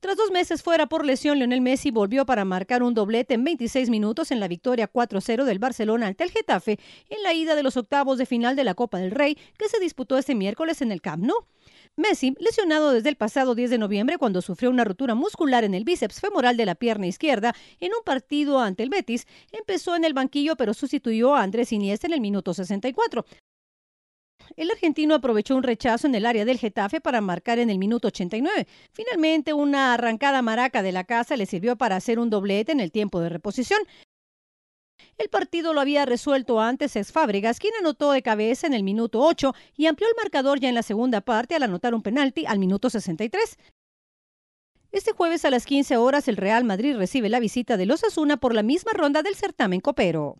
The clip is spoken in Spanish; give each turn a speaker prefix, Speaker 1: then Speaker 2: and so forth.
Speaker 1: Tras dos meses fuera por lesión, Lionel Messi volvió para marcar un doblete en 26 minutos en la victoria 4-0 del Barcelona ante el Getafe en la ida de los octavos de final de la Copa del Rey que se disputó este miércoles en el Camp Nou. Messi, lesionado desde el pasado 10 de noviembre cuando sufrió una rotura muscular en el bíceps femoral de la pierna izquierda en un partido ante el Betis, empezó en el banquillo pero sustituyó a Andrés Iniesta en el minuto 64 el argentino aprovechó un rechazo en el área del Getafe para marcar en el minuto 89. Finalmente, una arrancada maraca de la casa le sirvió para hacer un doblete en el tiempo de reposición. El partido lo había resuelto antes ex quien anotó de cabeza en el minuto 8 y amplió el marcador ya en la segunda parte al anotar un penalti al minuto 63. Este jueves a las 15 horas el Real Madrid recibe la visita de los Asuna por la misma ronda del certamen copero.